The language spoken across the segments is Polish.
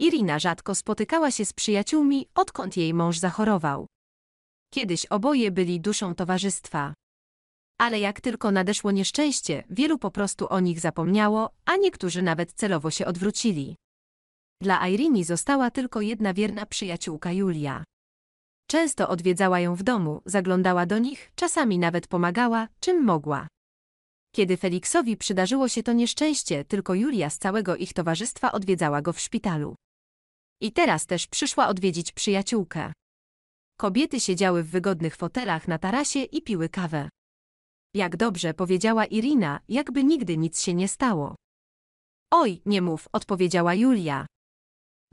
Irina rzadko spotykała się z przyjaciółmi, odkąd jej mąż zachorował. Kiedyś oboje byli duszą towarzystwa. Ale jak tylko nadeszło nieszczęście, wielu po prostu o nich zapomniało, a niektórzy nawet celowo się odwrócili. Dla Irini została tylko jedna wierna przyjaciółka Julia. Często odwiedzała ją w domu, zaglądała do nich, czasami nawet pomagała, czym mogła. Kiedy Feliksowi przydarzyło się to nieszczęście, tylko Julia z całego ich towarzystwa odwiedzała go w szpitalu. I teraz też przyszła odwiedzić przyjaciółkę. Kobiety siedziały w wygodnych fotelach na tarasie i piły kawę. Jak dobrze powiedziała Irina, jakby nigdy nic się nie stało. Oj, nie mów, odpowiedziała Julia.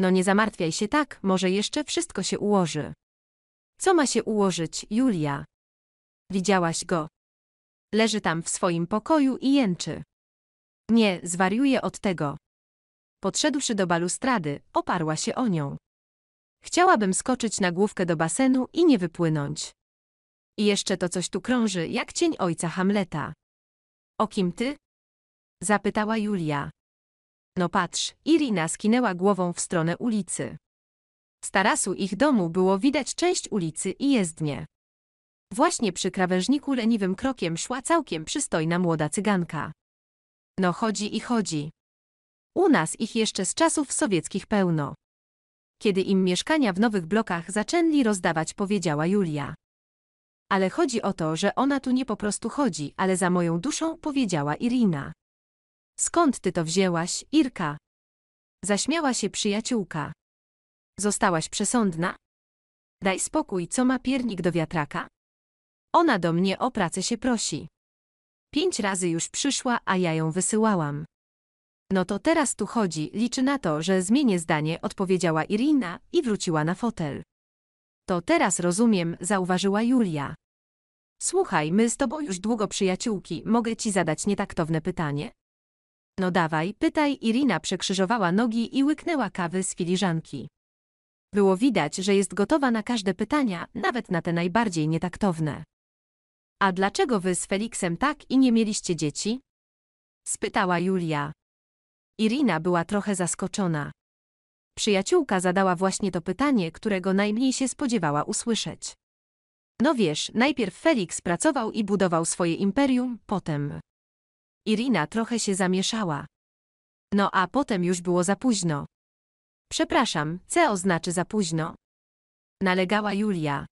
No nie zamartwiaj się tak, może jeszcze wszystko się ułoży. Co ma się ułożyć, Julia? Widziałaś go. Leży tam w swoim pokoju i jęczy. Nie, zwariuje od tego. Podszedłszy do balustrady, oparła się o nią. Chciałabym skoczyć na główkę do basenu i nie wypłynąć. I jeszcze to coś tu krąży, jak cień ojca Hamleta. O kim ty? Zapytała Julia. No patrz, Irina skinęła głową w stronę ulicy. Z tarasu ich domu było widać część ulicy i jezdnie. Właśnie przy krawężniku leniwym krokiem szła całkiem przystojna młoda cyganka. No chodzi i chodzi. U nas ich jeszcze z czasów sowieckich pełno. Kiedy im mieszkania w nowych blokach zaczęli rozdawać, powiedziała Julia. Ale chodzi o to, że ona tu nie po prostu chodzi, ale za moją duszą, powiedziała Irina. Skąd ty to wzięłaś, Irka? Zaśmiała się przyjaciółka. Zostałaś przesądna? Daj spokój, co ma piernik do wiatraka? Ona do mnie o pracę się prosi. Pięć razy już przyszła, a ja ją wysyłałam. No to teraz tu chodzi, liczy na to, że zmienię zdanie, odpowiedziała Irina i wróciła na fotel. To teraz rozumiem, zauważyła Julia. Słuchaj, my z tobą już długo przyjaciółki, mogę ci zadać nietaktowne pytanie? No dawaj, pytaj, Irina przekrzyżowała nogi i łyknęła kawy z filiżanki. Było widać, że jest gotowa na każde pytania, nawet na te najbardziej nietaktowne. A dlaczego wy z Feliksem tak i nie mieliście dzieci? spytała Julia. Irina była trochę zaskoczona. Przyjaciółka zadała właśnie to pytanie, którego najmniej się spodziewała usłyszeć. No wiesz, najpierw Felix pracował i budował swoje imperium, potem. Irina trochę się zamieszała. No a potem już było za późno. Przepraszam, co znaczy za późno? Nalegała Julia.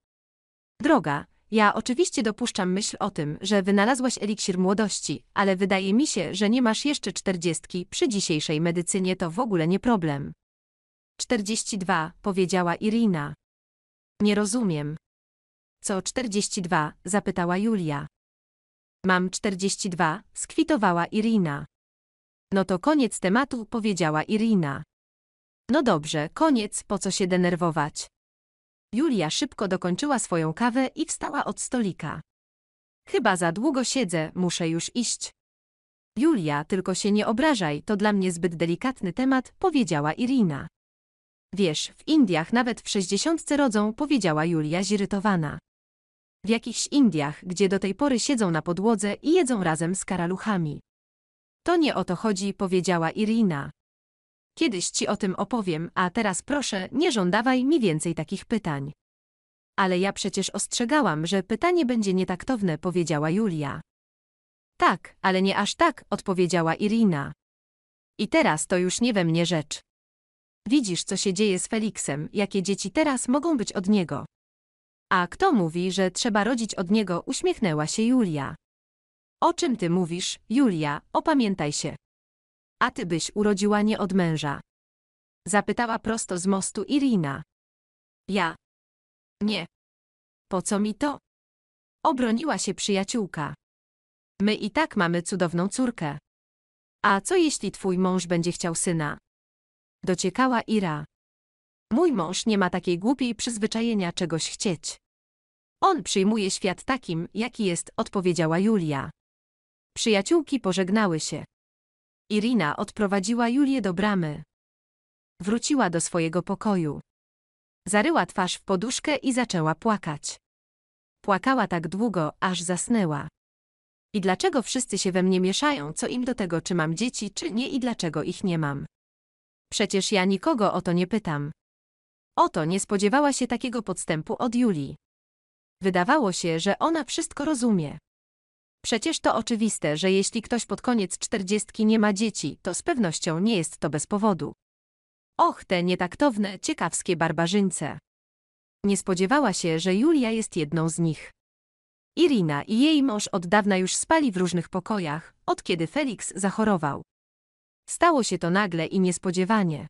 Droga, ja oczywiście dopuszczam myśl o tym, że wynalazłaś eliksir młodości, ale wydaje mi się, że nie masz jeszcze czterdziestki, przy dzisiejszej medycynie to w ogóle nie problem. 42, powiedziała Irina. Nie rozumiem. Co 42? zapytała Julia. Mam 42, skwitowała Irina. No to koniec tematu, powiedziała Irina. No dobrze, koniec, po co się denerwować? Julia szybko dokończyła swoją kawę i wstała od stolika. Chyba za długo siedzę, muszę już iść. Julia, tylko się nie obrażaj, to dla mnie zbyt delikatny temat, powiedziała Irina. Wiesz, w Indiach nawet w sześćdziesiątce rodzą, powiedziała Julia zirytowana. W jakichś Indiach, gdzie do tej pory siedzą na podłodze i jedzą razem z karaluchami. To nie o to chodzi, powiedziała Irina. Kiedyś ci o tym opowiem, a teraz proszę, nie żądawaj mi więcej takich pytań. Ale ja przecież ostrzegałam, że pytanie będzie nietaktowne, powiedziała Julia. Tak, ale nie aż tak, odpowiedziała Irina. I teraz to już nie we mnie rzecz. Widzisz, co się dzieje z Feliksem, jakie dzieci teraz mogą być od niego. A kto mówi, że trzeba rodzić od niego? uśmiechnęła się Julia. O czym ty mówisz, Julia, opamiętaj się. A ty byś urodziła nie od męża? Zapytała prosto z mostu Irina. Ja. Nie. Po co mi to? Obroniła się przyjaciółka. My i tak mamy cudowną córkę. A co jeśli twój mąż będzie chciał syna? Dociekała Ira. Mój mąż nie ma takiej głupiej przyzwyczajenia czegoś chcieć. On przyjmuje świat takim, jaki jest, odpowiedziała Julia. Przyjaciółki pożegnały się. Irina odprowadziła Julię do bramy. Wróciła do swojego pokoju. Zaryła twarz w poduszkę i zaczęła płakać. Płakała tak długo, aż zasnęła. I dlaczego wszyscy się we mnie mieszają, co im do tego, czy mam dzieci, czy nie i dlaczego ich nie mam? Przecież ja nikogo o to nie pytam. Oto nie spodziewała się takiego podstępu od Julii. Wydawało się, że ona wszystko rozumie. Przecież to oczywiste, że jeśli ktoś pod koniec czterdziestki nie ma dzieci, to z pewnością nie jest to bez powodu. Och, te nietaktowne, ciekawskie barbarzyńce. Nie spodziewała się, że Julia jest jedną z nich. Irina i jej mąż od dawna już spali w różnych pokojach, od kiedy Felix zachorował. Stało się to nagle i niespodziewanie.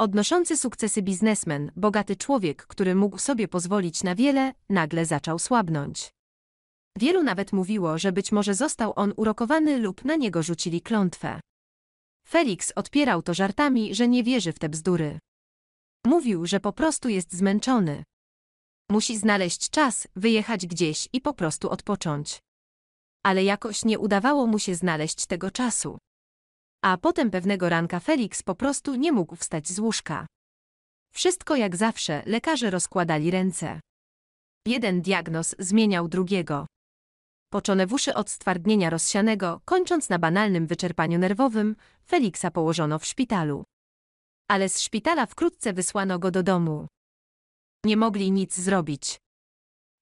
Odnoszący sukcesy biznesmen, bogaty człowiek, który mógł sobie pozwolić na wiele, nagle zaczął słabnąć. Wielu nawet mówiło, że być może został on urokowany lub na niego rzucili klątwę. Felix odpierał to żartami, że nie wierzy w te bzdury. Mówił, że po prostu jest zmęczony. Musi znaleźć czas, wyjechać gdzieś i po prostu odpocząć. Ale jakoś nie udawało mu się znaleźć tego czasu. A potem pewnego ranka Felix po prostu nie mógł wstać z łóżka. Wszystko jak zawsze, lekarze rozkładali ręce. Jeden diagnoz zmieniał drugiego. Poczone uszy od stwardnienia rozsianego, kończąc na banalnym wyczerpaniu nerwowym, Feliksa położono w szpitalu. Ale z szpitala wkrótce wysłano go do domu. Nie mogli nic zrobić.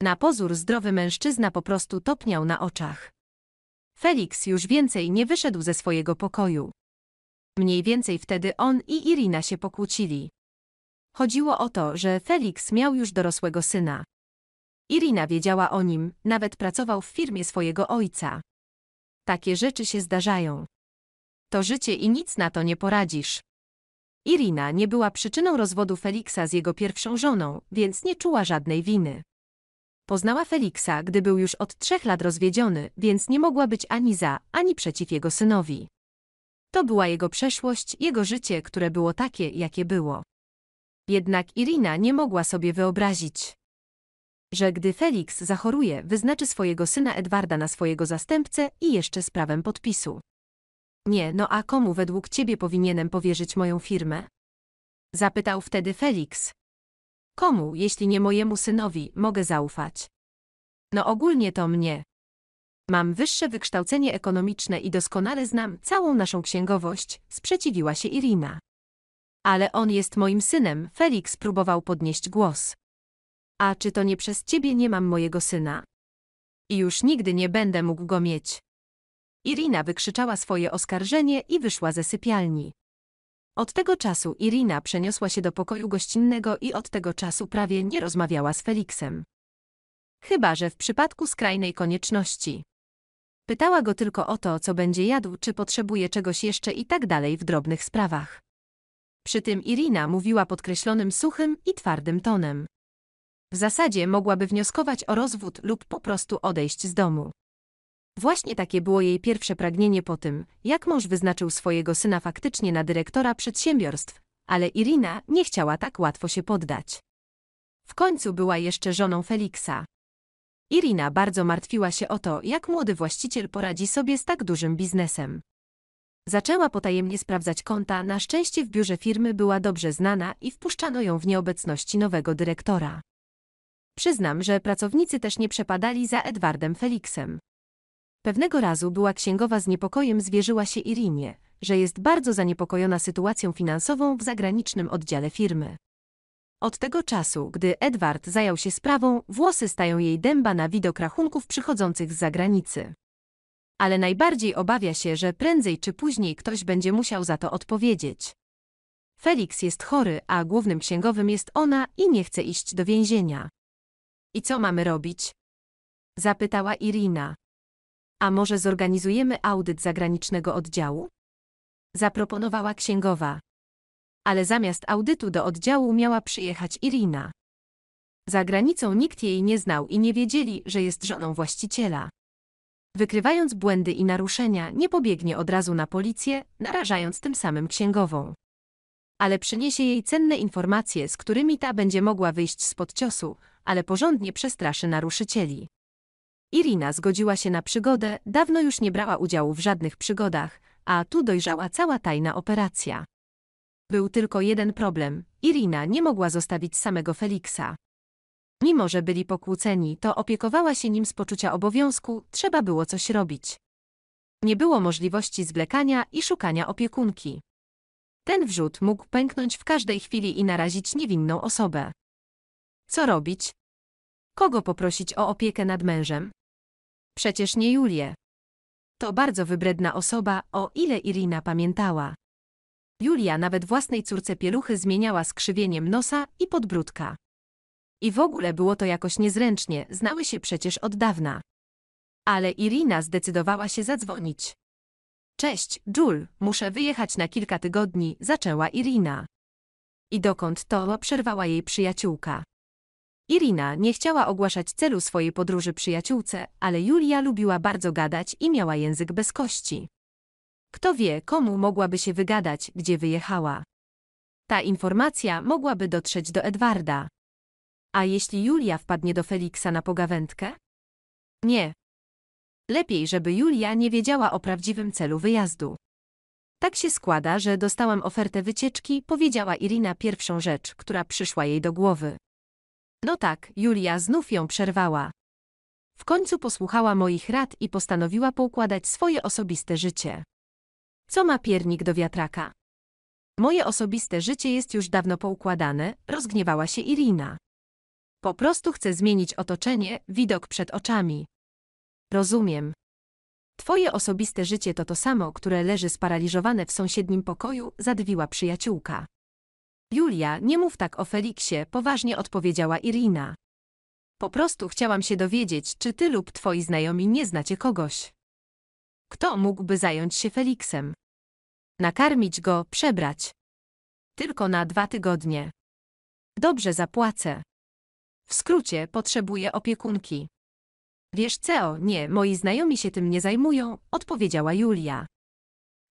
Na pozór zdrowy mężczyzna po prostu topniał na oczach. Felix już więcej nie wyszedł ze swojego pokoju. Mniej więcej wtedy on i Irina się pokłócili. Chodziło o to, że Felix miał już dorosłego syna. Irina wiedziała o nim, nawet pracował w firmie swojego ojca. Takie rzeczy się zdarzają. To życie i nic na to nie poradzisz. Irina nie była przyczyną rozwodu Feliksa z jego pierwszą żoną, więc nie czuła żadnej winy. Poznała Feliksa, gdy był już od trzech lat rozwiedziony, więc nie mogła być ani za, ani przeciw jego synowi. To była jego przeszłość, jego życie, które było takie, jakie było. Jednak Irina nie mogła sobie wyobrazić, że gdy Felix zachoruje, wyznaczy swojego syna Edwarda na swojego zastępcę i jeszcze z prawem podpisu. Nie, no a komu według ciebie powinienem powierzyć moją firmę? Zapytał wtedy Felix. Komu, jeśli nie mojemu synowi, mogę zaufać? No ogólnie to mnie. Mam wyższe wykształcenie ekonomiczne i doskonale znam całą naszą księgowość, sprzeciwiła się Irina. Ale on jest moim synem, Felix próbował podnieść głos. A czy to nie przez ciebie nie mam mojego syna? I już nigdy nie będę mógł go mieć. Irina wykrzyczała swoje oskarżenie i wyszła ze sypialni. Od tego czasu Irina przeniosła się do pokoju gościnnego i od tego czasu prawie nie rozmawiała z Feliksem. Chyba, że w przypadku skrajnej konieczności. Pytała go tylko o to, co będzie jadł, czy potrzebuje czegoś jeszcze i tak dalej w drobnych sprawach. Przy tym Irina mówiła podkreślonym suchym i twardym tonem. W zasadzie mogłaby wnioskować o rozwód lub po prostu odejść z domu. Właśnie takie było jej pierwsze pragnienie po tym, jak mąż wyznaczył swojego syna faktycznie na dyrektora przedsiębiorstw, ale Irina nie chciała tak łatwo się poddać. W końcu była jeszcze żoną Feliksa. Irina bardzo martwiła się o to, jak młody właściciel poradzi sobie z tak dużym biznesem. Zaczęła potajemnie sprawdzać konta, na szczęście w biurze firmy była dobrze znana i wpuszczano ją w nieobecności nowego dyrektora. Przyznam, że pracownicy też nie przepadali za Edwardem Felixem. Pewnego razu była księgowa z niepokojem zwierzyła się Irinie, że jest bardzo zaniepokojona sytuacją finansową w zagranicznym oddziale firmy. Od tego czasu, gdy Edward zajął się sprawą, włosy stają jej dęba na widok rachunków przychodzących z zagranicy. Ale najbardziej obawia się, że prędzej czy później ktoś będzie musiał za to odpowiedzieć. Felix jest chory, a głównym księgowym jest ona i nie chce iść do więzienia. I co mamy robić? Zapytała Irina. A może zorganizujemy audyt zagranicznego oddziału? Zaproponowała księgowa. Ale zamiast audytu do oddziału miała przyjechać Irina. Za granicą nikt jej nie znał i nie wiedzieli, że jest żoną właściciela. Wykrywając błędy i naruszenia, nie pobiegnie od razu na policję, narażając tym samym księgową. Ale przyniesie jej cenne informacje, z którymi ta będzie mogła wyjść spod ciosu, ale porządnie przestraszy naruszycieli. Irina zgodziła się na przygodę, dawno już nie brała udziału w żadnych przygodach, a tu dojrzała cała tajna operacja. Był tylko jeden problem. Irina nie mogła zostawić samego Feliksa. Mimo, że byli pokłóceni, to opiekowała się nim z poczucia obowiązku, trzeba było coś robić. Nie było możliwości zwlekania i szukania opiekunki. Ten wrzut mógł pęknąć w każdej chwili i narazić niewinną osobę. Co robić? Kogo poprosić o opiekę nad mężem? Przecież nie Julię. To bardzo wybredna osoba, o ile Irina pamiętała. Julia nawet własnej córce pieluchy zmieniała skrzywieniem nosa i podbródka. I w ogóle było to jakoś niezręcznie, znały się przecież od dawna. Ale Irina zdecydowała się zadzwonić. Cześć, Jul, muszę wyjechać na kilka tygodni, zaczęła Irina. I dokąd to przerwała jej przyjaciółka. Irina nie chciała ogłaszać celu swojej podróży przyjaciółce, ale Julia lubiła bardzo gadać i miała język bez kości. Kto wie, komu mogłaby się wygadać, gdzie wyjechała. Ta informacja mogłaby dotrzeć do Edwarda. A jeśli Julia wpadnie do Feliksa na pogawędkę? Nie. Lepiej, żeby Julia nie wiedziała o prawdziwym celu wyjazdu. Tak się składa, że dostałam ofertę wycieczki, powiedziała Irina pierwszą rzecz, która przyszła jej do głowy. No tak, Julia znów ją przerwała. W końcu posłuchała moich rad i postanowiła poukładać swoje osobiste życie. Co ma piernik do wiatraka? Moje osobiste życie jest już dawno poukładane, rozgniewała się Irina. Po prostu chcę zmienić otoczenie, widok przed oczami. Rozumiem. Twoje osobiste życie to to samo, które leży sparaliżowane w sąsiednim pokoju, zadwiła przyjaciółka. Julia, nie mów tak o Feliksie, poważnie odpowiedziała Irina. Po prostu chciałam się dowiedzieć, czy ty lub twoi znajomi nie znacie kogoś. Kto mógłby zająć się Feliksem? Nakarmić go, przebrać. Tylko na dwa tygodnie. Dobrze zapłacę. W skrócie, potrzebuję opiekunki. Wiesz co, nie, moi znajomi się tym nie zajmują, odpowiedziała Julia.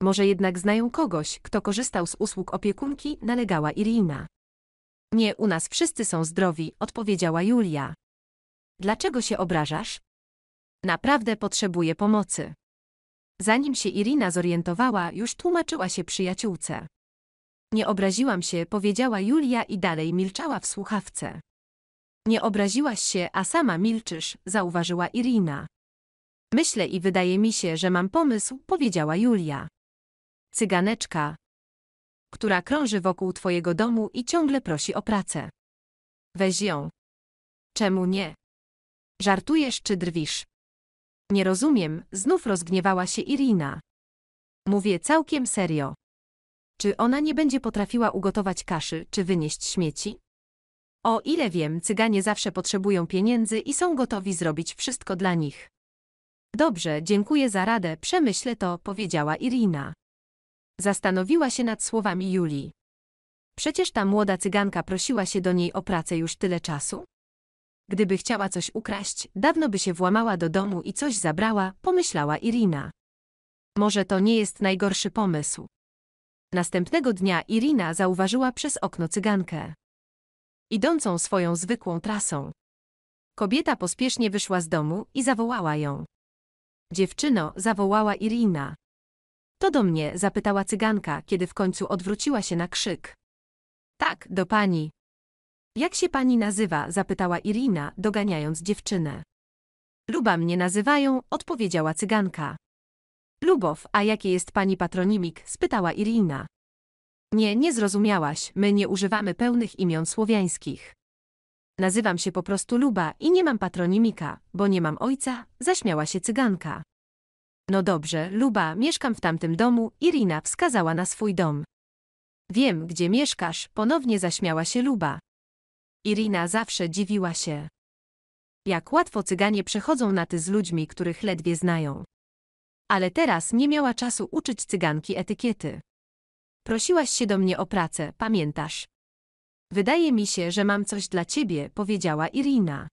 Może jednak znają kogoś, kto korzystał z usług opiekunki, nalegała Irina. Nie, u nas wszyscy są zdrowi, odpowiedziała Julia. Dlaczego się obrażasz? Naprawdę potrzebuję pomocy. Zanim się Irina zorientowała, już tłumaczyła się przyjaciółce. Nie obraziłam się, powiedziała Julia i dalej milczała w słuchawce. Nie obraziłaś się, a sama milczysz, zauważyła Irina. Myślę i wydaje mi się, że mam pomysł, powiedziała Julia cyganeczka, która krąży wokół twojego domu i ciągle prosi o pracę. Weź ją. Czemu nie? Żartujesz czy drwisz? Nie rozumiem, znów rozgniewała się Irina. Mówię całkiem serio. Czy ona nie będzie potrafiła ugotować kaszy czy wynieść śmieci? O ile wiem, cyganie zawsze potrzebują pieniędzy i są gotowi zrobić wszystko dla nich. Dobrze, dziękuję za radę, przemyślę to, powiedziała Irina. Zastanowiła się nad słowami Julii. Przecież ta młoda cyganka prosiła się do niej o pracę już tyle czasu. Gdyby chciała coś ukraść, dawno by się włamała do domu i coś zabrała, pomyślała Irina. Może to nie jest najgorszy pomysł. Następnego dnia Irina zauważyła przez okno cygankę. Idącą swoją zwykłą trasą. Kobieta pospiesznie wyszła z domu i zawołała ją. Dziewczyno, zawołała Irina. To do mnie, zapytała cyganka, kiedy w końcu odwróciła się na krzyk. Tak, do pani. Jak się pani nazywa? zapytała Irina, doganiając dziewczynę. Luba mnie nazywają, odpowiedziała cyganka. Lubow, a jakie jest pani patronimik? spytała Irina. Nie, nie zrozumiałaś, my nie używamy pełnych imion słowiańskich. Nazywam się po prostu Luba i nie mam patronimika, bo nie mam ojca, zaśmiała się cyganka. No dobrze, Luba, mieszkam w tamtym domu, Irina wskazała na swój dom. Wiem, gdzie mieszkasz, ponownie zaśmiała się Luba. Irina zawsze dziwiła się. Jak łatwo cyganie przechodzą na ty z ludźmi, których ledwie znają. Ale teraz nie miała czasu uczyć cyganki etykiety. Prosiłaś się do mnie o pracę, pamiętasz? Wydaje mi się, że mam coś dla ciebie, powiedziała Irina.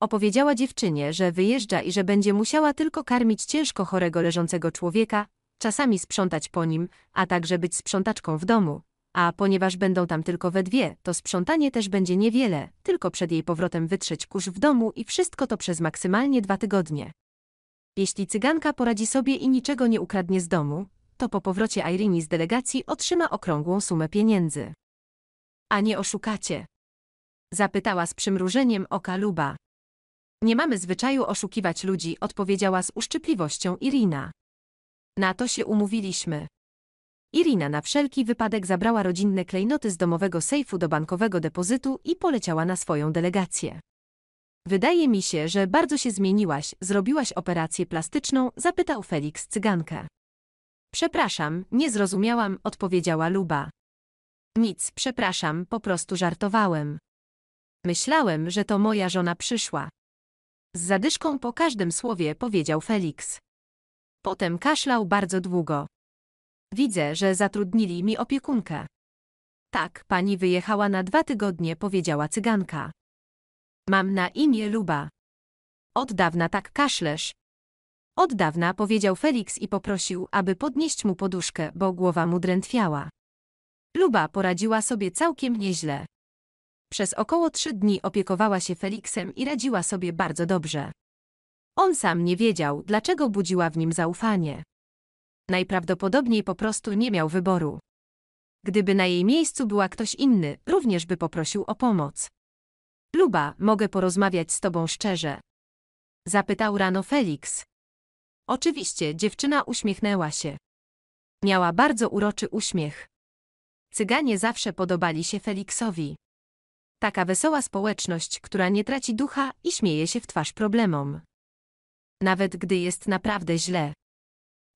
Opowiedziała dziewczynie, że wyjeżdża i że będzie musiała tylko karmić ciężko chorego leżącego człowieka, czasami sprzątać po nim, a także być sprzątaczką w domu. A ponieważ będą tam tylko we dwie, to sprzątanie też będzie niewiele, tylko przed jej powrotem wytrzeć kurz w domu i wszystko to przez maksymalnie dwa tygodnie. Jeśli cyganka poradzi sobie i niczego nie ukradnie z domu, to po powrocie Irene z delegacji otrzyma okrągłą sumę pieniędzy. A nie oszukacie? Zapytała z przymrużeniem oka Luba. Nie mamy zwyczaju oszukiwać ludzi, odpowiedziała z uszczypliwością Irina. Na to się umówiliśmy. Irina na wszelki wypadek zabrała rodzinne klejnoty z domowego sejfu do bankowego depozytu i poleciała na swoją delegację. Wydaje mi się, że bardzo się zmieniłaś, zrobiłaś operację plastyczną, zapytał Felix cygankę. Przepraszam, nie zrozumiałam, odpowiedziała Luba. Nic, przepraszam, po prostu żartowałem. Myślałem, że to moja żona przyszła z zadyszką po każdym słowie powiedział Felix. Potem kaszlał bardzo długo. Widzę, że zatrudnili mi opiekunkę. Tak, pani wyjechała na dwa tygodnie, powiedziała cyganka. Mam na imię Luba. Od dawna tak kaszlesz. Od dawna powiedział Felix i poprosił, aby podnieść mu poduszkę, bo głowa mu drętwiała. Luba poradziła sobie całkiem nieźle. Przez około trzy dni opiekowała się Feliksem i radziła sobie bardzo dobrze. On sam nie wiedział, dlaczego budziła w nim zaufanie. Najprawdopodobniej po prostu nie miał wyboru. Gdyby na jej miejscu była ktoś inny, również by poprosił o pomoc. Luba, mogę porozmawiać z tobą szczerze. Zapytał rano Felix. Oczywiście, dziewczyna uśmiechnęła się. Miała bardzo uroczy uśmiech. Cyganie zawsze podobali się Felixowi. Taka wesoła społeczność, która nie traci ducha i śmieje się w twarz problemom. Nawet gdy jest naprawdę źle.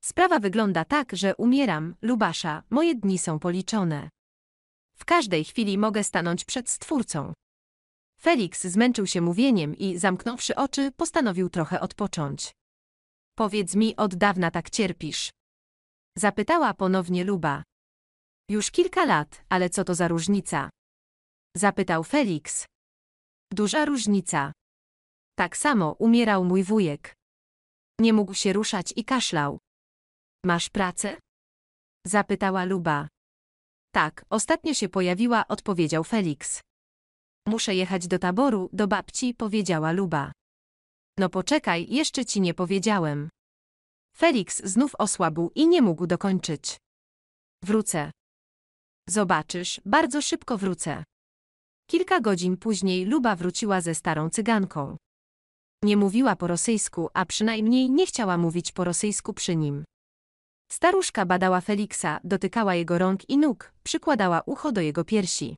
Sprawa wygląda tak, że umieram, Lubasza, moje dni są policzone. W każdej chwili mogę stanąć przed Stwórcą. Felix zmęczył się mówieniem i, zamknąwszy oczy, postanowił trochę odpocząć. Powiedz mi, od dawna tak cierpisz? Zapytała ponownie Luba. Już kilka lat, ale co to za różnica? Zapytał Felix. Duża różnica. Tak samo umierał mój wujek. Nie mógł się ruszać i kaszlał. Masz pracę? Zapytała Luba. Tak, ostatnio się pojawiła, odpowiedział Felix. Muszę jechać do taboru, do babci, powiedziała Luba. No poczekaj, jeszcze ci nie powiedziałem. Felix znów osłabł i nie mógł dokończyć. Wrócę. Zobaczysz, bardzo szybko wrócę. Kilka godzin później Luba wróciła ze starą cyganką. Nie mówiła po rosyjsku, a przynajmniej nie chciała mówić po rosyjsku przy nim. Staruszka badała Feliksa, dotykała jego rąk i nóg, przykładała ucho do jego piersi.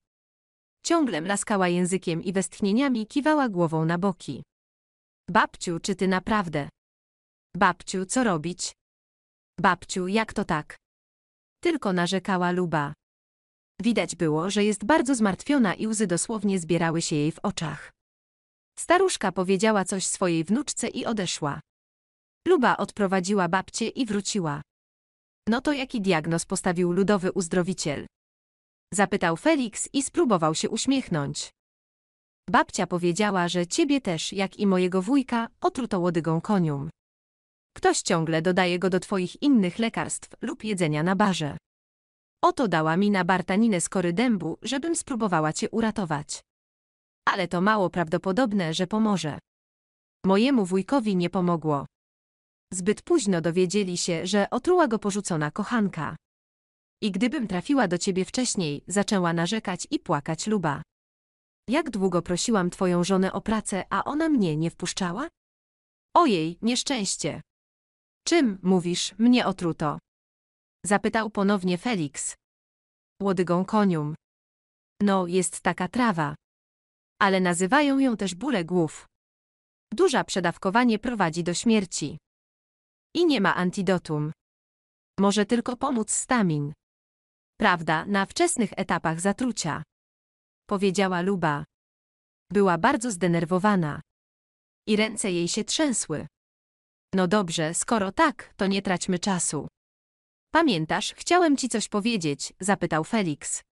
Ciągle mlaskała językiem i westchnieniami kiwała głową na boki. Babciu, czy ty naprawdę? Babciu, co robić? Babciu, jak to tak? Tylko narzekała Luba. Widać było, że jest bardzo zmartwiona i łzy dosłownie zbierały się jej w oczach. Staruszka powiedziała coś swojej wnuczce i odeszła. Luba odprowadziła babcię i wróciła. No to jaki diagnoz postawił ludowy uzdrowiciel? Zapytał Felix i spróbował się uśmiechnąć. Babcia powiedziała, że ciebie też, jak i mojego wujka, otruto łodygą konium. Ktoś ciągle dodaje go do twoich innych lekarstw lub jedzenia na barze. Oto dała mi na bartaninę skory dębu, żebym spróbowała cię uratować. Ale to mało prawdopodobne, że pomoże. Mojemu wujkowi nie pomogło. Zbyt późno dowiedzieli się, że otruła go porzucona kochanka. I gdybym trafiła do ciebie wcześniej, zaczęła narzekać i płakać luba. Jak długo prosiłam twoją żonę o pracę, a ona mnie nie wpuszczała? Ojej, nieszczęście. Czym, mówisz, mnie otruto? Zapytał ponownie Felix. Łodygą konium. No, jest taka trawa. Ale nazywają ją też bóle głów. Duża przedawkowanie prowadzi do śmierci. I nie ma antidotum. Może tylko pomóc stamin. Prawda, na wczesnych etapach zatrucia. Powiedziała Luba. Była bardzo zdenerwowana. I ręce jej się trzęsły. No dobrze, skoro tak, to nie traćmy czasu. Pamiętasz, chciałem ci coś powiedzieć, zapytał Felix.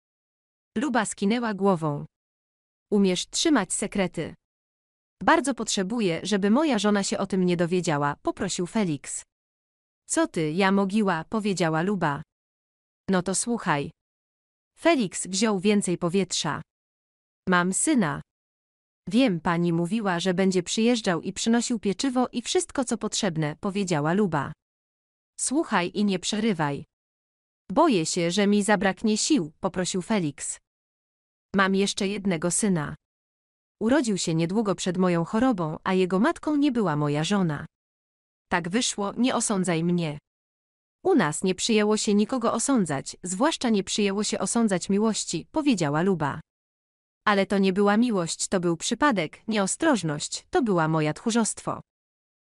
Luba skinęła głową. Umiesz trzymać sekrety. Bardzo potrzebuję, żeby moja żona się o tym nie dowiedziała, poprosił Felix. Co ty, ja mogiła, powiedziała Luba. No to słuchaj. Felix wziął więcej powietrza. Mam syna. Wiem, pani mówiła, że będzie przyjeżdżał i przynosił pieczywo i wszystko co potrzebne, powiedziała Luba. Słuchaj i nie przerywaj. Boję się, że mi zabraknie sił, poprosił Felix. Mam jeszcze jednego syna. Urodził się niedługo przed moją chorobą, a jego matką nie była moja żona. Tak wyszło, nie osądzaj mnie. U nas nie przyjęło się nikogo osądzać, zwłaszcza nie przyjęło się osądzać miłości, powiedziała Luba. Ale to nie była miłość, to był przypadek, nieostrożność, to była moja tchórzostwo.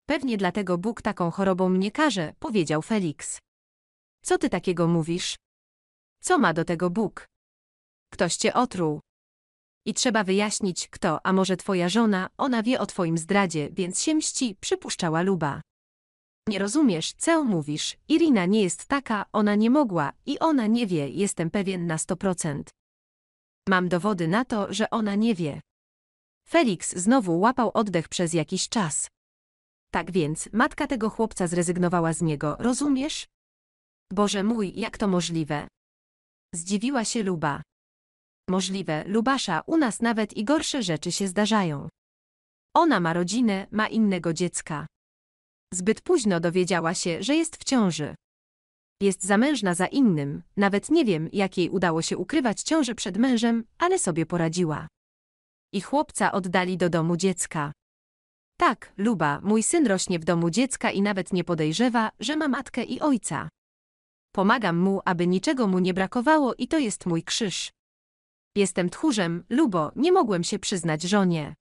Pewnie dlatego Bóg taką chorobą mnie karze, powiedział Felix. Co ty takiego mówisz? Co ma do tego Bóg? Ktoś cię otruł. I trzeba wyjaśnić, kto, a może twoja żona, ona wie o twoim zdradzie, więc się mści, przypuszczała Luba. Nie rozumiesz, co mówisz, Irina nie jest taka, ona nie mogła i ona nie wie, jestem pewien na 100%. Mam dowody na to, że ona nie wie. Felix znowu łapał oddech przez jakiś czas. Tak więc, matka tego chłopca zrezygnowała z niego, rozumiesz? Boże mój, jak to możliwe? Zdziwiła się Luba. Możliwe, Lubasza, u nas nawet i gorsze rzeczy się zdarzają. Ona ma rodzinę, ma innego dziecka. Zbyt późno dowiedziała się, że jest w ciąży. Jest zamężna za innym, nawet nie wiem, jak jej udało się ukrywać ciąży przed mężem, ale sobie poradziła. I chłopca oddali do domu dziecka. Tak, Luba, mój syn rośnie w domu dziecka i nawet nie podejrzewa, że ma matkę i ojca. Pomagam mu, aby niczego mu nie brakowało i to jest mój krzyż. Jestem tchórzem, Lubo, nie mogłem się przyznać żonie.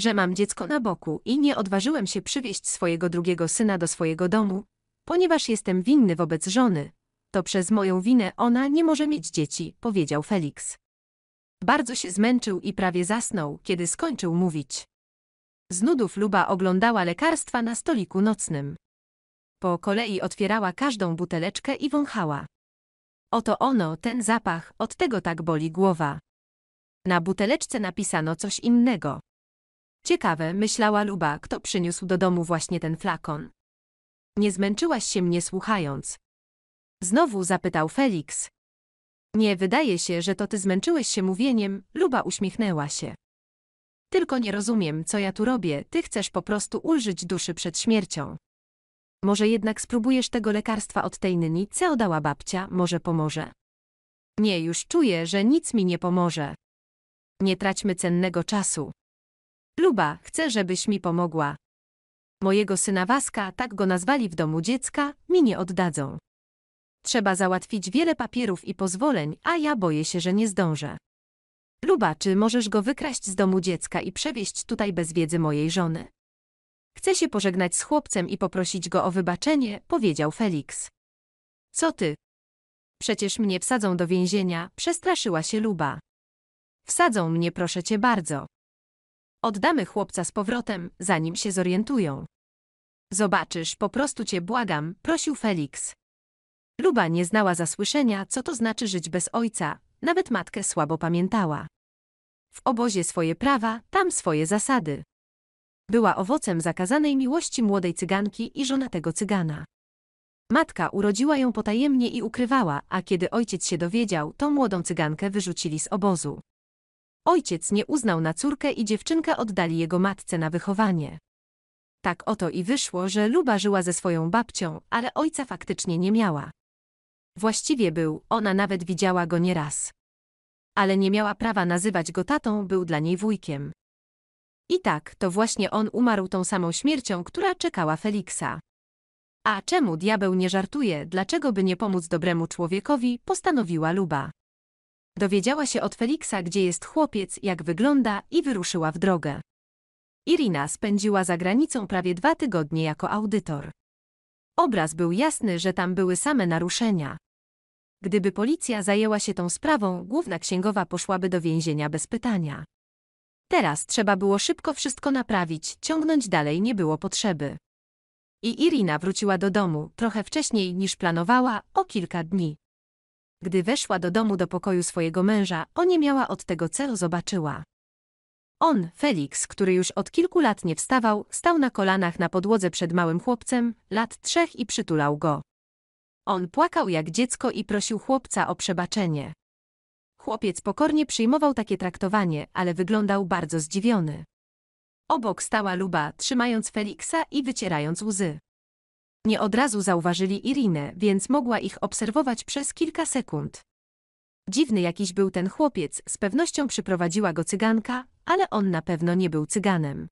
Że mam dziecko na boku i nie odważyłem się przywieźć swojego drugiego syna do swojego domu, ponieważ jestem winny wobec żony. To przez moją winę ona nie może mieć dzieci, powiedział Felix. Bardzo się zmęczył i prawie zasnął, kiedy skończył mówić. Z nudów Luba oglądała lekarstwa na stoliku nocnym. Po kolei otwierała każdą buteleczkę i wąchała. Oto ono, ten zapach, od tego tak boli głowa. Na buteleczce napisano coś innego. Ciekawe, myślała Luba, kto przyniósł do domu właśnie ten flakon. Nie zmęczyłaś się mnie słuchając. Znowu zapytał Felix. Nie wydaje się, że to ty zmęczyłeś się mówieniem, Luba uśmiechnęła się. Tylko nie rozumiem, co ja tu robię, ty chcesz po prostu ulżyć duszy przed śmiercią. Może jednak spróbujesz tego lekarstwa od tej nyni, co dała babcia, może pomoże. Nie, już czuję, że nic mi nie pomoże. Nie traćmy cennego czasu. Luba, chcę, żebyś mi pomogła. Mojego syna Waska, tak go nazwali w domu dziecka, mi nie oddadzą. Trzeba załatwić wiele papierów i pozwoleń, a ja boję się, że nie zdążę. Luba, czy możesz go wykraść z domu dziecka i przewieźć tutaj bez wiedzy mojej żony? Chcę się pożegnać z chłopcem i poprosić go o wybaczenie, powiedział Felix. Co ty? Przecież mnie wsadzą do więzienia, przestraszyła się Luba. Wsadzą mnie, proszę cię bardzo. Oddamy chłopca z powrotem, zanim się zorientują. Zobaczysz, po prostu cię błagam, prosił Felix. Luba nie znała zasłyszenia, co to znaczy żyć bez ojca, nawet matkę słabo pamiętała w obozie swoje prawa, tam swoje zasady. Była owocem zakazanej miłości młodej cyganki i żonatego cygana. Matka urodziła ją potajemnie i ukrywała, a kiedy ojciec się dowiedział, to młodą cygankę wyrzucili z obozu. Ojciec nie uznał na córkę i dziewczynkę oddali jego matce na wychowanie. Tak oto i wyszło, że Luba żyła ze swoją babcią, ale ojca faktycznie nie miała. Właściwie był, ona nawet widziała go nieraz ale nie miała prawa nazywać go tatą, był dla niej wujkiem. I tak, to właśnie on umarł tą samą śmiercią, która czekała Feliksa. A czemu diabeł nie żartuje, dlaczego by nie pomóc dobremu człowiekowi, postanowiła Luba. Dowiedziała się od Feliksa, gdzie jest chłopiec, jak wygląda i wyruszyła w drogę. Irina spędziła za granicą prawie dwa tygodnie jako audytor. Obraz był jasny, że tam były same naruszenia. Gdyby policja zajęła się tą sprawą, główna księgowa poszłaby do więzienia bez pytania. Teraz trzeba było szybko wszystko naprawić, ciągnąć dalej nie było potrzeby. I Irina wróciła do domu, trochę wcześniej niż planowała, o kilka dni. Gdy weszła do domu do pokoju swojego męża, miała od tego celu zobaczyła. On, Felix, który już od kilku lat nie wstawał, stał na kolanach na podłodze przed małym chłopcem, lat trzech i przytulał go. On płakał jak dziecko i prosił chłopca o przebaczenie. Chłopiec pokornie przyjmował takie traktowanie, ale wyglądał bardzo zdziwiony. Obok stała Luba, trzymając Feliksa i wycierając łzy. Nie od razu zauważyli Irinę, więc mogła ich obserwować przez kilka sekund. Dziwny jakiś był ten chłopiec, z pewnością przyprowadziła go cyganka, ale on na pewno nie był cyganem.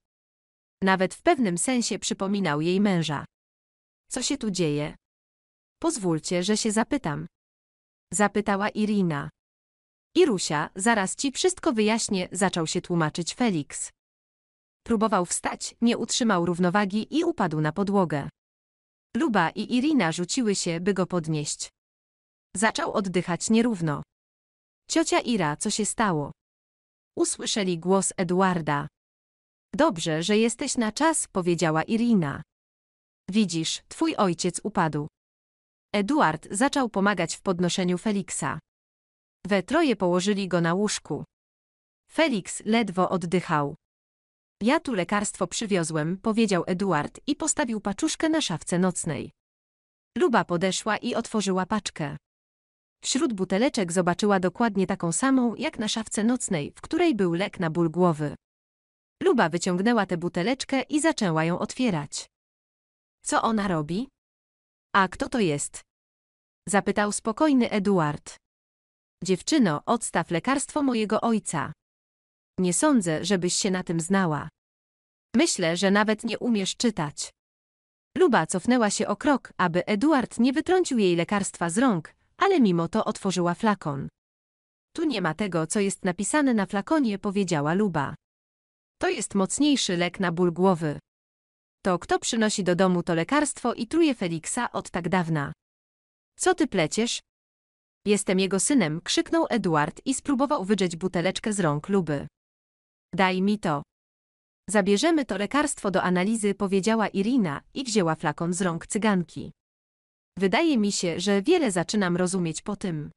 Nawet w pewnym sensie przypominał jej męża. Co się tu dzieje? Pozwólcie, że się zapytam. Zapytała Irina. Irusia, zaraz ci wszystko wyjaśnię, zaczął się tłumaczyć Felix. Próbował wstać, nie utrzymał równowagi i upadł na podłogę. Luba i Irina rzuciły się, by go podnieść. Zaczął oddychać nierówno. Ciocia Ira, co się stało? Usłyszeli głos Eduarda. Dobrze, że jesteś na czas, powiedziała Irina. Widzisz, twój ojciec upadł. Eduard zaczął pomagać w podnoszeniu Feliksa. We troje położyli go na łóżku. Felix ledwo oddychał. Ja tu lekarstwo przywiozłem, powiedział Eduard i postawił paczuszkę na szafce nocnej. Luba podeszła i otworzyła paczkę. Wśród buteleczek zobaczyła dokładnie taką samą, jak na szafce nocnej, w której był lek na ból głowy. Luba wyciągnęła tę buteleczkę i zaczęła ją otwierać. Co ona robi? A kto to jest? Zapytał spokojny Eduard. Dziewczyno, odstaw lekarstwo mojego ojca. Nie sądzę, żebyś się na tym znała. Myślę, że nawet nie umiesz czytać. Luba cofnęła się o krok, aby Eduard nie wytrącił jej lekarstwa z rąk, ale mimo to otworzyła flakon. Tu nie ma tego, co jest napisane na flakonie, powiedziała Luba. To jest mocniejszy lek na ból głowy. To kto przynosi do domu to lekarstwo i truje Feliksa od tak dawna. Co ty pleciesz? Jestem jego synem, krzyknął Edward i spróbował wydrzeć buteleczkę z rąk luby. Daj mi to. Zabierzemy to lekarstwo do analizy, powiedziała Irina i wzięła flakon z rąk cyganki. Wydaje mi się, że wiele zaczynam rozumieć po tym,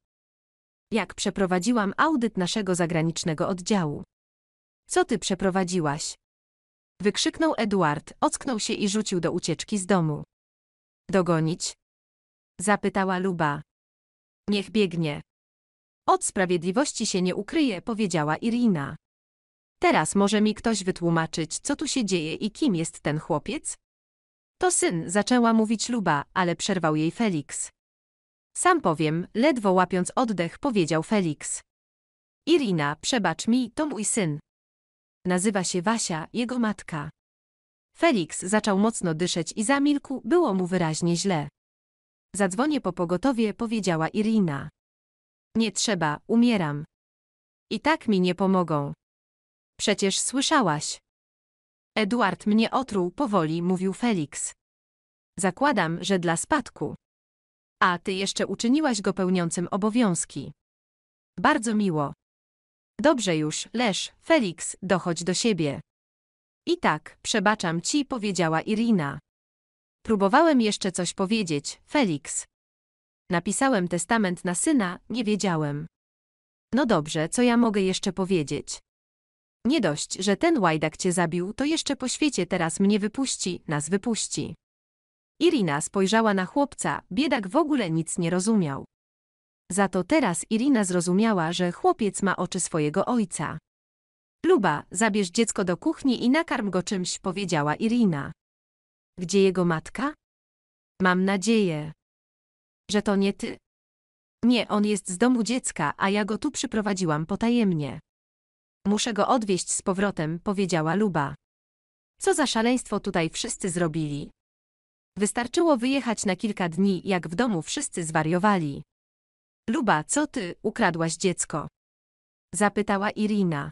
jak przeprowadziłam audyt naszego zagranicznego oddziału. Co ty przeprowadziłaś? Wykrzyknął Edward, ocknął się i rzucił do ucieczki z domu. Dogonić? Zapytała Luba. Niech biegnie. Od sprawiedliwości się nie ukryje, powiedziała Irina. Teraz może mi ktoś wytłumaczyć, co tu się dzieje i kim jest ten chłopiec? To syn, zaczęła mówić Luba, ale przerwał jej Felix. Sam powiem, ledwo łapiąc oddech, powiedział Felix. Irina, przebacz mi, to mój syn. Nazywa się Wasia, jego matka. Felix zaczął mocno dyszeć i zamilkł, było mu wyraźnie źle. Zadzwonię po pogotowie, powiedziała Irina. Nie trzeba, umieram. I tak mi nie pomogą. Przecież słyszałaś. Eduard mnie otruł, powoli mówił Felix. Zakładam, że dla spadku. A ty jeszcze uczyniłaś go pełniącym obowiązki. Bardzo miło. Dobrze już, leż, Felix, dochodź do siebie. I tak, przebaczam ci, powiedziała Irina. Próbowałem jeszcze coś powiedzieć, Felix. Napisałem testament na syna, nie wiedziałem. No dobrze, co ja mogę jeszcze powiedzieć? Nie dość, że ten łajdak cię zabił, to jeszcze po świecie teraz mnie wypuści, nas wypuści. Irina spojrzała na chłopca, biedak w ogóle nic nie rozumiał. Za to teraz Irina zrozumiała, że chłopiec ma oczy swojego ojca. Luba, zabierz dziecko do kuchni i nakarm go czymś, powiedziała Irina. Gdzie jego matka? Mam nadzieję, że to nie ty. Nie, on jest z domu dziecka, a ja go tu przyprowadziłam potajemnie. Muszę go odwieźć z powrotem, powiedziała Luba. Co za szaleństwo tutaj wszyscy zrobili. Wystarczyło wyjechać na kilka dni, jak w domu wszyscy zwariowali. Luba, co ty, ukradłaś dziecko? Zapytała Irina.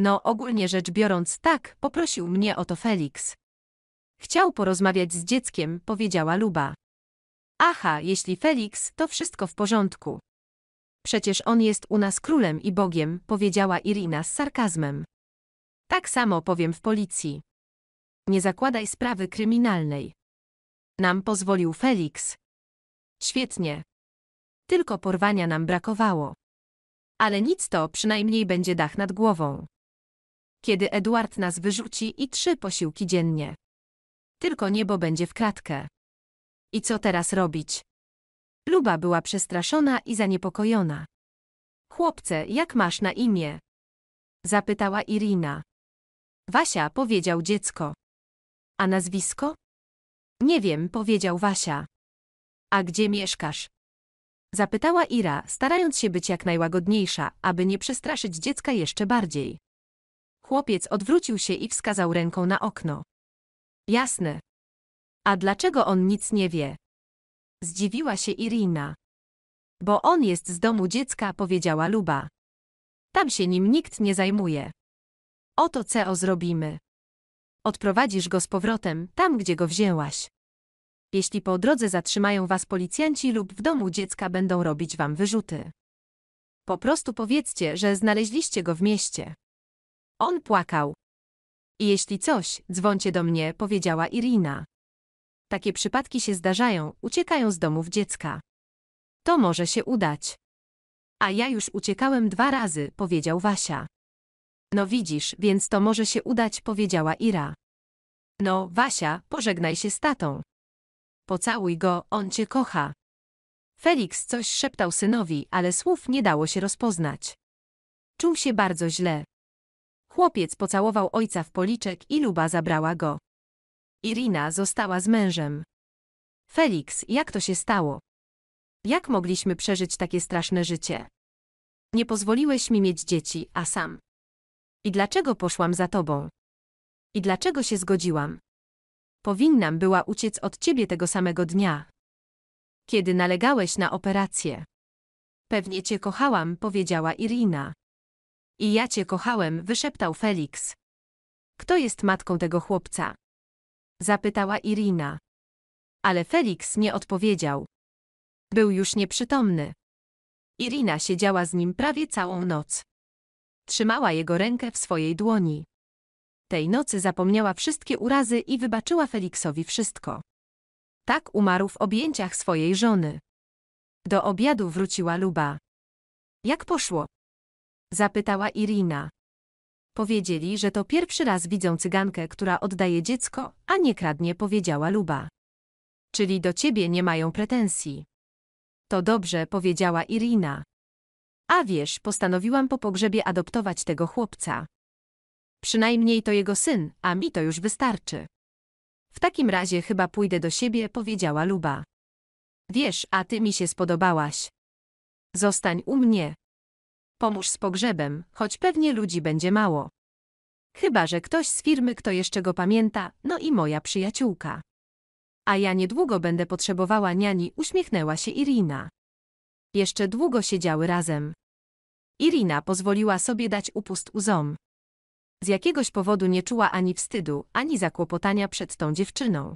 No, ogólnie rzecz biorąc, tak, poprosił mnie o to Felix. Chciał porozmawiać z dzieckiem, powiedziała Luba. Aha, jeśli Felix, to wszystko w porządku. Przecież on jest u nas królem i bogiem, powiedziała Irina z sarkazmem. Tak samo powiem w policji. Nie zakładaj sprawy kryminalnej. Nam pozwolił Felix. Świetnie. Tylko porwania nam brakowało. Ale nic to, przynajmniej będzie dach nad głową. Kiedy Edward nas wyrzuci i trzy posiłki dziennie. Tylko niebo będzie w kratkę. I co teraz robić? Luba była przestraszona i zaniepokojona. Chłopcze, jak masz na imię? Zapytała Irina. Wasia powiedział dziecko. A nazwisko? Nie wiem, powiedział Wasia. A gdzie mieszkasz? Zapytała Ira, starając się być jak najłagodniejsza, aby nie przestraszyć dziecka jeszcze bardziej. Chłopiec odwrócił się i wskazał ręką na okno. Jasne. A dlaczego on nic nie wie? Zdziwiła się Irina. Bo on jest z domu dziecka, powiedziała Luba. Tam się nim nikt nie zajmuje. Oto co zrobimy. Odprowadzisz go z powrotem, tam gdzie go wzięłaś. Jeśli po drodze zatrzymają was policjanci lub w domu dziecka będą robić wam wyrzuty. Po prostu powiedzcie, że znaleźliście go w mieście. On płakał. I jeśli coś, dzwoncie do mnie, powiedziała Irina. Takie przypadki się zdarzają, uciekają z domów dziecka. To może się udać. A ja już uciekałem dwa razy, powiedział Wasia. No widzisz, więc to może się udać, powiedziała Ira. No, Wasia, pożegnaj się z tatą. Pocałuj go, on cię kocha. Felix coś szeptał synowi, ale słów nie dało się rozpoznać. Czuł się bardzo źle. Chłopiec pocałował ojca w policzek i Luba zabrała go. Irina została z mężem. Felix, jak to się stało? Jak mogliśmy przeżyć takie straszne życie? Nie pozwoliłeś mi mieć dzieci, a sam. I dlaczego poszłam za tobą? I dlaczego się zgodziłam? Powinnam była uciec od ciebie tego samego dnia. Kiedy nalegałeś na operację. Pewnie cię kochałam, powiedziała Irina. I ja cię kochałem, wyszeptał Felix. Kto jest matką tego chłopca? Zapytała Irina. Ale Felix nie odpowiedział. Był już nieprzytomny. Irina siedziała z nim prawie całą noc. Trzymała jego rękę w swojej dłoni. Tej nocy zapomniała wszystkie urazy i wybaczyła Feliksowi wszystko. Tak umarł w objęciach swojej żony. Do obiadu wróciła Luba. Jak poszło? Zapytała Irina. Powiedzieli, że to pierwszy raz widzą cygankę, która oddaje dziecko, a nie kradnie, powiedziała Luba. Czyli do ciebie nie mają pretensji. To dobrze, powiedziała Irina. A wiesz, postanowiłam po pogrzebie adoptować tego chłopca. Przynajmniej to jego syn, a mi to już wystarczy. W takim razie chyba pójdę do siebie, powiedziała Luba. Wiesz, a ty mi się spodobałaś. Zostań u mnie. Pomóż z pogrzebem, choć pewnie ludzi będzie mało. Chyba, że ktoś z firmy, kto jeszcze go pamięta, no i moja przyjaciółka. A ja niedługo będę potrzebowała niani, uśmiechnęła się Irina. Jeszcze długo siedziały razem. Irina pozwoliła sobie dać upust łzom. Z jakiegoś powodu nie czuła ani wstydu, ani zakłopotania przed tą dziewczyną.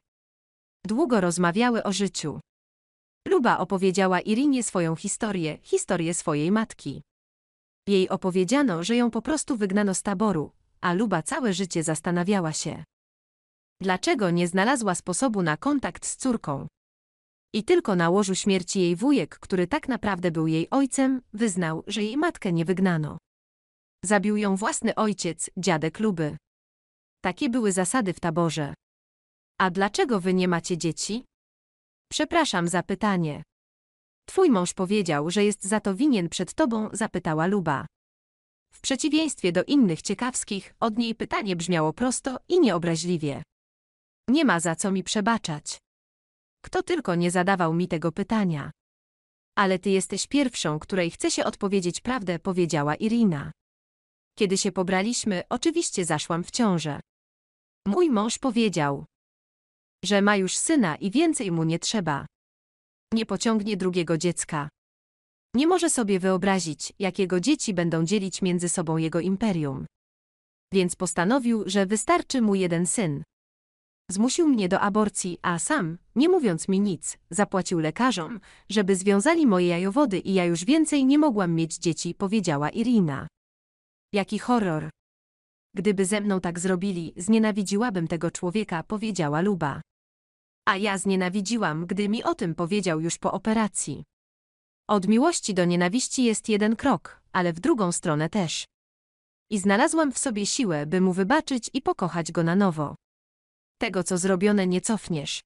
Długo rozmawiały o życiu. Luba opowiedziała Irinie swoją historię, historię swojej matki. Jej opowiedziano, że ją po prostu wygnano z taboru, a Luba całe życie zastanawiała się. Dlaczego nie znalazła sposobu na kontakt z córką? I tylko na łożu śmierci jej wujek, który tak naprawdę był jej ojcem, wyznał, że jej matkę nie wygnano. Zabił ją własny ojciec, dziadek Luby. Takie były zasady w taborze. A dlaczego wy nie macie dzieci? Przepraszam za pytanie. Twój mąż powiedział, że jest za to winien przed tobą, zapytała Luba. W przeciwieństwie do innych ciekawskich, od niej pytanie brzmiało prosto i nieobraźliwie. Nie ma za co mi przebaczać. Kto tylko nie zadawał mi tego pytania. Ale ty jesteś pierwszą, której chce się odpowiedzieć prawdę, powiedziała Irina. Kiedy się pobraliśmy, oczywiście zaszłam w ciążę. Mój mąż powiedział, że ma już syna i więcej mu nie trzeba. Nie pociągnie drugiego dziecka. Nie może sobie wyobrazić, jakiego dzieci będą dzielić między sobą jego imperium. Więc postanowił, że wystarczy mu jeden syn. Zmusił mnie do aborcji, a sam, nie mówiąc mi nic, zapłacił lekarzom, żeby związali moje jajowody i ja już więcej nie mogłam mieć dzieci, powiedziała Irina. Jaki horror. Gdyby ze mną tak zrobili, znienawidziłabym tego człowieka, powiedziała Luba. A ja znienawidziłam, gdy mi o tym powiedział już po operacji. Od miłości do nienawiści jest jeden krok, ale w drugą stronę też. I znalazłam w sobie siłę, by mu wybaczyć i pokochać go na nowo. Tego, co zrobione, nie cofniesz.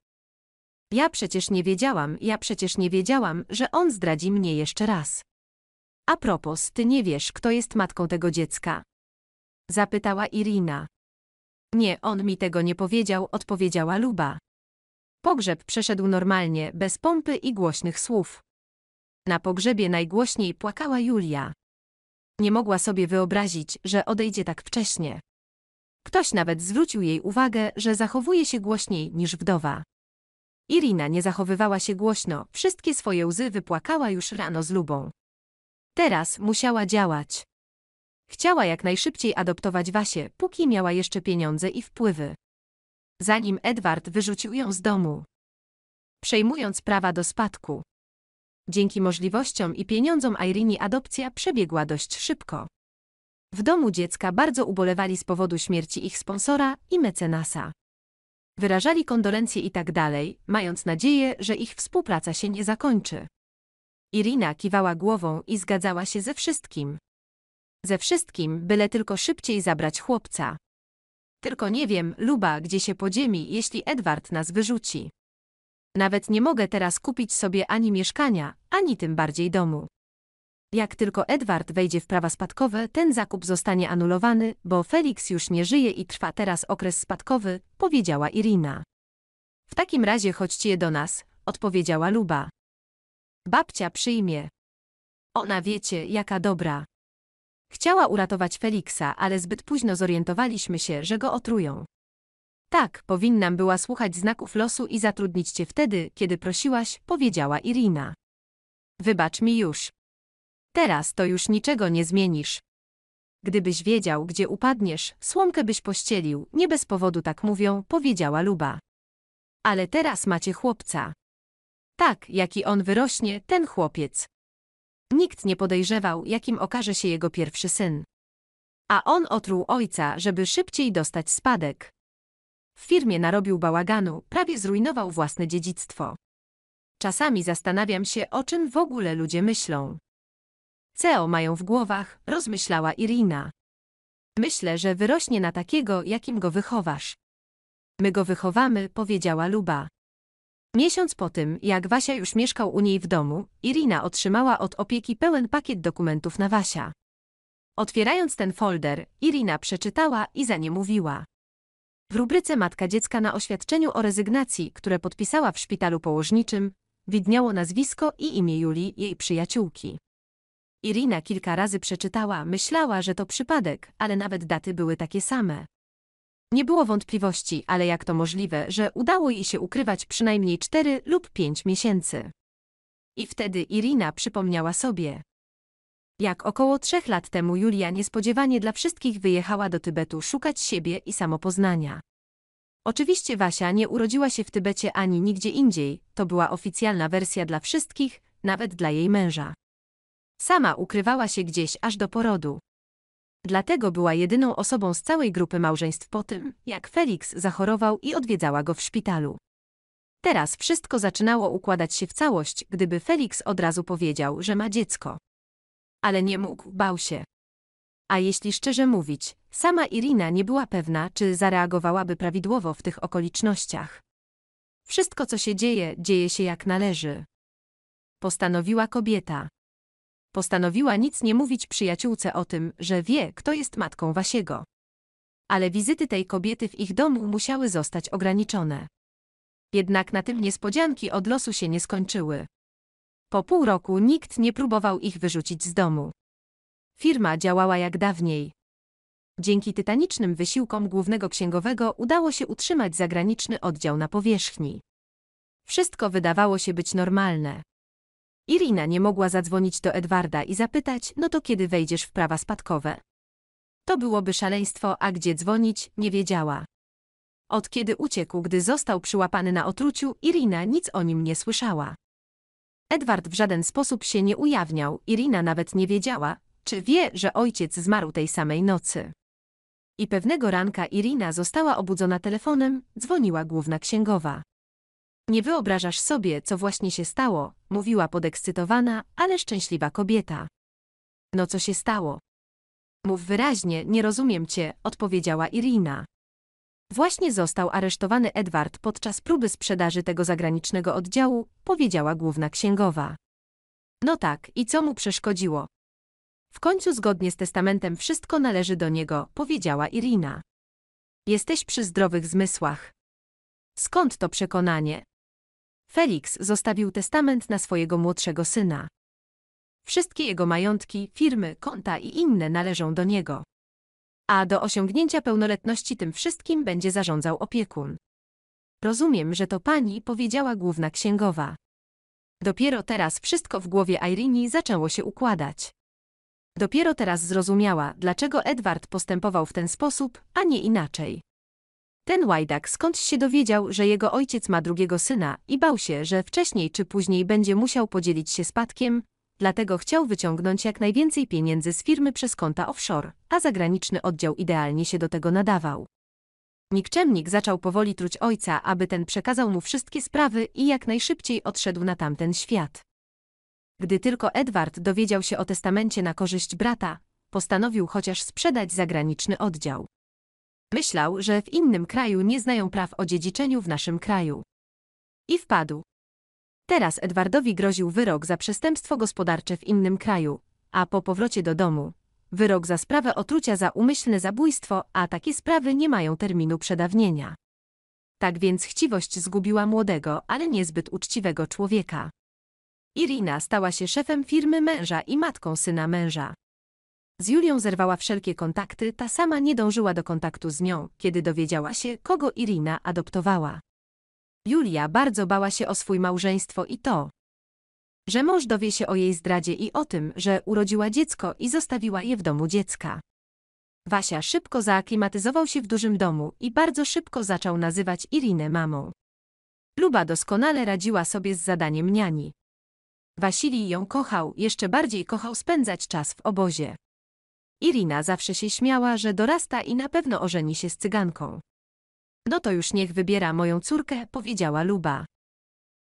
Ja przecież nie wiedziałam, ja przecież nie wiedziałam, że on zdradzi mnie jeszcze raz. A propos, ty nie wiesz, kto jest matką tego dziecka? Zapytała Irina. Nie, on mi tego nie powiedział, odpowiedziała Luba. Pogrzeb przeszedł normalnie, bez pompy i głośnych słów. Na pogrzebie najgłośniej płakała Julia. Nie mogła sobie wyobrazić, że odejdzie tak wcześnie. Ktoś nawet zwrócił jej uwagę, że zachowuje się głośniej niż wdowa. Irina nie zachowywała się głośno, wszystkie swoje łzy wypłakała już rano z lubą. Teraz musiała działać. Chciała jak najszybciej adoptować Wasię, póki miała jeszcze pieniądze i wpływy. Zanim Edward wyrzucił ją z domu. Przejmując prawa do spadku. Dzięki możliwościom i pieniądzom Irini adopcja przebiegła dość szybko. W domu dziecka bardzo ubolewali z powodu śmierci ich sponsora i mecenasa. Wyrażali kondolencje i tak dalej, mając nadzieję, że ich współpraca się nie zakończy. Irina kiwała głową i zgadzała się ze wszystkim. Ze wszystkim, byle tylko szybciej zabrać chłopca. Tylko nie wiem, Luba, gdzie się podziemi, jeśli Edward nas wyrzuci. Nawet nie mogę teraz kupić sobie ani mieszkania, ani tym bardziej domu. Jak tylko Edward wejdzie w prawa spadkowe, ten zakup zostanie anulowany, bo Felix już nie żyje i trwa teraz okres spadkowy, powiedziała Irina. W takim razie chodźcie do nas, odpowiedziała Luba. Babcia przyjmie. Ona wiecie, jaka dobra. Chciała uratować Feliksa, ale zbyt późno zorientowaliśmy się, że go otrują. Tak, powinnam była słuchać znaków losu i zatrudnić cię wtedy, kiedy prosiłaś, powiedziała Irina. Wybacz mi już. Teraz to już niczego nie zmienisz. Gdybyś wiedział, gdzie upadniesz, słomkę byś pościelił, nie bez powodu tak mówią, powiedziała Luba. Ale teraz macie chłopca. Tak, jaki on wyrośnie, ten chłopiec. Nikt nie podejrzewał, jakim okaże się jego pierwszy syn. A on otruł ojca, żeby szybciej dostać spadek. W firmie narobił bałaganu, prawie zrujnował własne dziedzictwo. Czasami zastanawiam się, o czym w ogóle ludzie myślą. CEO mają w głowach, rozmyślała Irina. Myślę, że wyrośnie na takiego, jakim go wychowasz. My go wychowamy, powiedziała Luba. Miesiąc po tym, jak Wasia już mieszkał u niej w domu, Irina otrzymała od opieki pełen pakiet dokumentów na Wasia. Otwierając ten folder, Irina przeczytała i za nie mówiła. W rubryce Matka Dziecka na oświadczeniu o rezygnacji, które podpisała w szpitalu położniczym, widniało nazwisko i imię Julii, jej przyjaciółki. Irina kilka razy przeczytała, myślała, że to przypadek, ale nawet daty były takie same. Nie było wątpliwości, ale jak to możliwe, że udało jej się ukrywać przynajmniej 4 lub 5 miesięcy. I wtedy Irina przypomniała sobie. Jak około trzech lat temu Julia niespodziewanie dla wszystkich wyjechała do Tybetu szukać siebie i samopoznania. Oczywiście Wasia nie urodziła się w Tybecie ani nigdzie indziej, to była oficjalna wersja dla wszystkich, nawet dla jej męża. Sama ukrywała się gdzieś aż do porodu. Dlatego była jedyną osobą z całej grupy małżeństw po tym, jak Felix zachorował i odwiedzała go w szpitalu. Teraz wszystko zaczynało układać się w całość, gdyby Felix od razu powiedział, że ma dziecko. Ale nie mógł, bał się. A jeśli szczerze mówić, sama Irina nie była pewna, czy zareagowałaby prawidłowo w tych okolicznościach. Wszystko, co się dzieje, dzieje się jak należy. Postanowiła kobieta. Postanowiła nic nie mówić przyjaciółce o tym, że wie, kto jest matką Wasiego. Ale wizyty tej kobiety w ich domu musiały zostać ograniczone. Jednak na tym niespodzianki od losu się nie skończyły. Po pół roku nikt nie próbował ich wyrzucić z domu. Firma działała jak dawniej. Dzięki tytanicznym wysiłkom głównego księgowego udało się utrzymać zagraniczny oddział na powierzchni. Wszystko wydawało się być normalne. Irina nie mogła zadzwonić do Edwarda i zapytać, no to kiedy wejdziesz w prawa spadkowe? To byłoby szaleństwo, a gdzie dzwonić, nie wiedziała. Od kiedy uciekł, gdy został przyłapany na otruciu, Irina nic o nim nie słyszała. Edward w żaden sposób się nie ujawniał, Irina nawet nie wiedziała, czy wie, że ojciec zmarł tej samej nocy. I pewnego ranka Irina została obudzona telefonem, dzwoniła główna księgowa. Nie wyobrażasz sobie, co właśnie się stało, mówiła podekscytowana, ale szczęśliwa kobieta. No co się stało? Mów wyraźnie, nie rozumiem cię, odpowiedziała Irina. Właśnie został aresztowany Edward podczas próby sprzedaży tego zagranicznego oddziału, powiedziała główna księgowa. No tak, i co mu przeszkodziło? W końcu zgodnie z testamentem wszystko należy do niego, powiedziała Irina. Jesteś przy zdrowych zmysłach. Skąd to przekonanie? Felix zostawił testament na swojego młodszego syna. Wszystkie jego majątki, firmy, konta i inne należą do niego. A do osiągnięcia pełnoletności tym wszystkim będzie zarządzał opiekun. Rozumiem, że to pani powiedziała główna księgowa. Dopiero teraz wszystko w głowie Irini zaczęło się układać. Dopiero teraz zrozumiała, dlaczego Edward postępował w ten sposób, a nie inaczej. Ten łajdak skądś się dowiedział, że jego ojciec ma drugiego syna i bał się, że wcześniej czy później będzie musiał podzielić się spadkiem, dlatego chciał wyciągnąć jak najwięcej pieniędzy z firmy przez konta offshore, a zagraniczny oddział idealnie się do tego nadawał. Nikczemnik zaczął powoli truć ojca, aby ten przekazał mu wszystkie sprawy i jak najszybciej odszedł na tamten świat. Gdy tylko Edward dowiedział się o testamencie na korzyść brata, postanowił chociaż sprzedać zagraniczny oddział. Myślał, że w innym kraju nie znają praw o dziedziczeniu w naszym kraju. I wpadł. Teraz Edwardowi groził wyrok za przestępstwo gospodarcze w innym kraju, a po powrocie do domu wyrok za sprawę otrucia za umyślne zabójstwo, a takie sprawy nie mają terminu przedawnienia. Tak więc chciwość zgubiła młodego, ale niezbyt uczciwego człowieka. Irina stała się szefem firmy męża i matką syna męża. Z Julią zerwała wszelkie kontakty, ta sama nie dążyła do kontaktu z nią, kiedy dowiedziała się, kogo Irina adoptowała. Julia bardzo bała się o swój małżeństwo i to, że mąż dowie się o jej zdradzie i o tym, że urodziła dziecko i zostawiła je w domu dziecka. Wasia szybko zaaklimatyzował się w dużym domu i bardzo szybko zaczął nazywać Irinę mamą. Luba doskonale radziła sobie z zadaniem niani. Wasilij ją kochał, jeszcze bardziej kochał spędzać czas w obozie. Irina zawsze się śmiała, że dorasta i na pewno ożeni się z cyganką. No to już niech wybiera moją córkę, powiedziała Luba.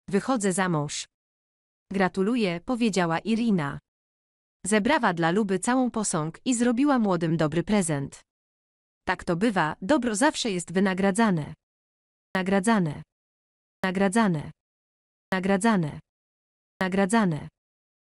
Wychodzę za mąż. Gratuluję, powiedziała Irina. Zebrała dla Luby całą posąg i zrobiła młodym dobry prezent. Tak to bywa, dobro zawsze jest wynagradzane. Nagradzane. Nagradzane. Nagradzane. Nagradzane.